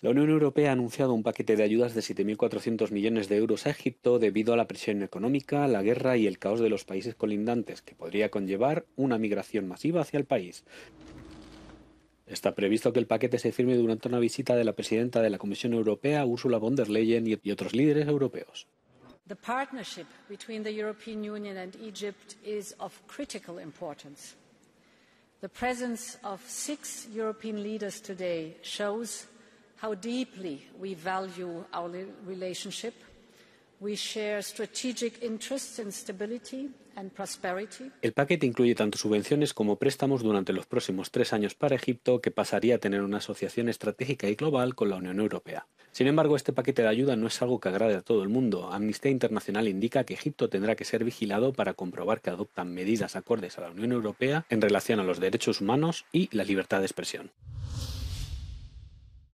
La Unión Europea ha anunciado un paquete de ayudas de 7.400 millones de euros a Egipto debido a la presión económica, la guerra y el caos de los países colindantes, que podría conllevar una migración masiva hacia el país. Está previsto que el paquete se firme durante una visita de la presidenta de la Comisión Europea, Ursula von der Leyen, y otros líderes europeos. El paquete incluye tanto subvenciones como préstamos durante los próximos tres años para Egipto, que pasaría a tener una asociación estratégica y global con la Unión Europea. Sin embargo, este paquete de ayuda no es algo que agrade a todo el mundo. Amnistía Internacional indica que Egipto tendrá que ser vigilado para comprobar que adoptan medidas acordes a la Unión Europea en relación a los derechos humanos y la libertad de expresión.